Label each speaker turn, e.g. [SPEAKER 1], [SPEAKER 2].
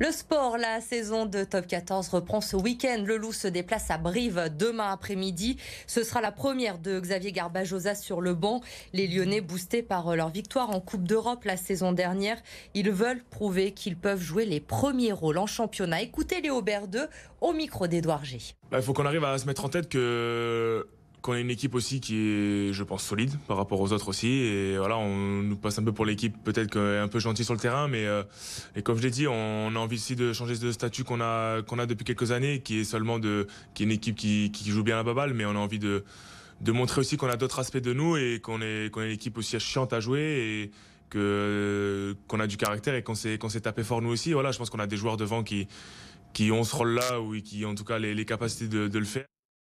[SPEAKER 1] Le sport, la saison de Top 14 reprend ce week-end. Le Loup se déplace à Brive demain après-midi. Ce sera la première de Xavier Garbajosa sur le banc. Les Lyonnais, boostés par leur victoire en Coupe d'Europe la saison dernière, ils veulent prouver qu'ils peuvent jouer les premiers rôles en championnat. Écoutez Léo Berdeux au micro d'Edouard G.
[SPEAKER 2] Bah, il faut qu'on arrive à se mettre en tête que qu'on a une équipe aussi qui est, je pense, solide par rapport aux autres aussi. Et voilà, on nous passe un peu pour l'équipe, peut-être un peu gentille sur le terrain, mais euh, et comme je l'ai dit, on a envie aussi de changer de statut qu'on a depuis quelques années, qui est seulement de une équipe qui, joue bien à la baballe, mais on a envie de montrer aussi qu'on a d'autres aspects de nous et qu'on est qu'on une équipe aussi chiante à jouer et que qu'on a du caractère et qu'on s'est qu'on s'est tapé fort nous aussi. Voilà, je pense qu'on a des joueurs devant qui qui ont ce rôle-là ou qui ont en tout cas les, capacités de le faire.